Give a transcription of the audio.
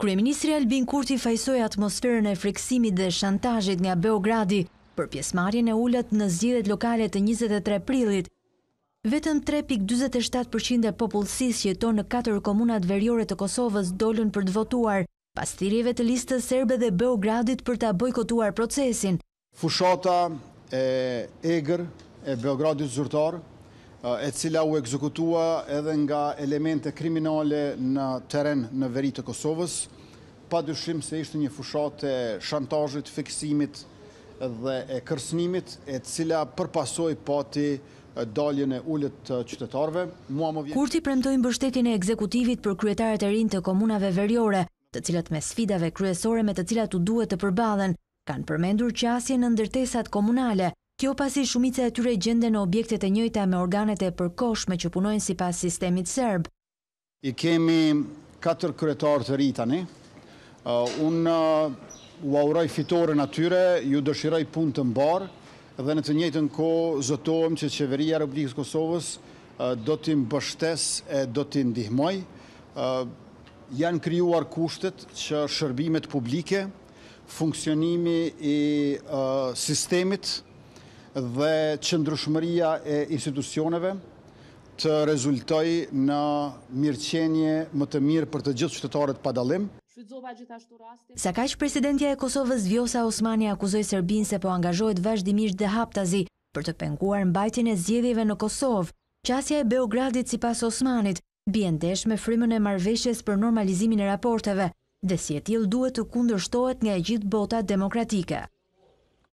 Kryeministri Albin Kurti fajsoj atmosferën e freksimit dhe shantajit nga Beogradi për pjesmarjen e ullët në zgjidhet lokale të 23 prilit. Vetëm 3.27% e popullësis që jeton në 4 komunat verjore të Kosovës dollën për të votuar, pas tirjeve të listë të dhe Beogradit për të bojkotuar procesin. Fushota e egrë e Beogradit zërtarë e cila u ekzekutua edhe nga elemente kriminale në teren në veri të Kosovës, pa dyshim se ishte një fushat e shantajit, fiksimit dhe e kërsnimit, e cila përpasoj pati daljen e ullet të qytetarve. Kurti ti premtojnë bështetin e ekzekutivit për kryetarët e rinë të komunave veriore, të cilat me sfidave kryesore me të cilat u duhet të përbalen, kanë përmendur qasje në ndërtesat komunale, Kjo pasi shumice e tyre gjende në objektet e njëjta me organet e përkoshme që punojnë si pas sistemit sërb. I kemi 4 kretarë të rritani. Unë uh, uh, u auroj fitore në tyre, ju dëshiroj punë të mbarë dhe në të njëtën ko zëtojmë që qeveria Republikës Kosovës uh, do t'i bështes e do t'i ndihmoj. Janë kryuar kushtet që shërbimet publike, funksionimi i sistemit, dhe qëndrushmëria e institucioneve të rezultoj në mirëqenje më të mirë për të gjithë qytetarët pa dalim. Sa ka që presidentja e Kosovës Vjosa Osmani akuzoj Serbin se po angazhojt vazhdimisht dhe haptazi për të penguar mbajtjen e zjedhjeve në Kosovë, qasja e Beogradit si pas Osmanit, bjendesh me frimën e marveshjes për normalizimin e raporteve, dhe si e tjil duhet të kundërshtohet nga e gjithë bota demokratike.